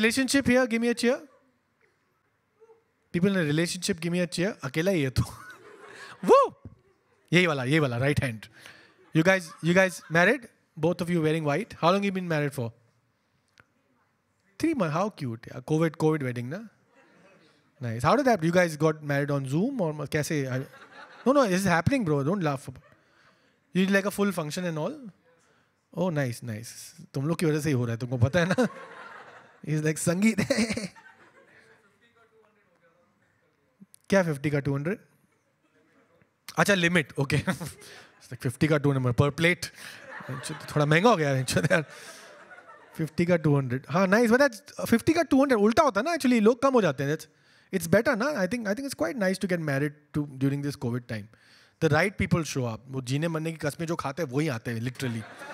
relationship here give me a chair people in relationship give me a chair अकेला ही है तू वो यही वाला यही वाला right hand you guys you guys married both of you wearing white how long you been married for three month how cute Covid Covid wedding ना nice how did that you guys got married on Zoom और कैसे no no is happening bro don't laugh you like a full function and all oh nice nice तुम लोग की वजह से ही हो रहा है तुमको पता है ना इज लाइक संगीत क्या फिफ्टी का टू हंड्रेड अच्छा लिमिट ओके फिफ्टी का टू हंड्रेड पर प्लेट थोड़ा महंगा हो गया फिफ्टी का टू हंड्रेड हाँ नाइस बट फिफ्टी का टू हंड्रेड उल्टा होता है ना एक्चुअली लोग कम हो जाते हैं इट्स बेटर ना I think I think it's quite nice to get married to during this Covid time the right people show आप वो जीने मरने की कस्में जो खाते हैं वही आते हैं लिटरली